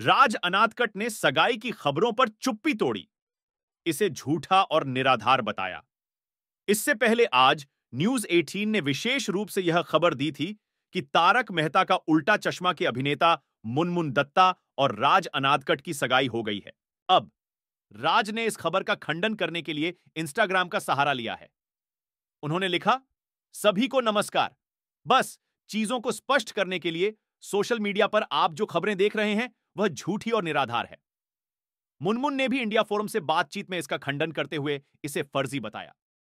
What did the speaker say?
राज अनाथकट ने सगाई की खबरों पर चुप्पी तोड़ी इसे झूठा और निराधार बताया इससे पहले आज न्यूज 18 ने विशेष रूप से यह खबर दी थी कि तारक मेहता का उल्टा चश्मा के अभिनेता मुनमुन दत्ता और राज अनादकट की सगाई हो गई है अब राज ने इस खबर का खंडन करने के लिए इंस्टाग्राम का सहारा लिया है उन्होंने लिखा सभी को नमस्कार बस चीजों को स्पष्ट करने के लिए सोशल मीडिया पर आप जो खबरें देख रहे हैं वह झूठी और निराधार है मुनमुन ने भी इंडिया फोरम से बातचीत में इसका खंडन करते हुए इसे फर्जी बताया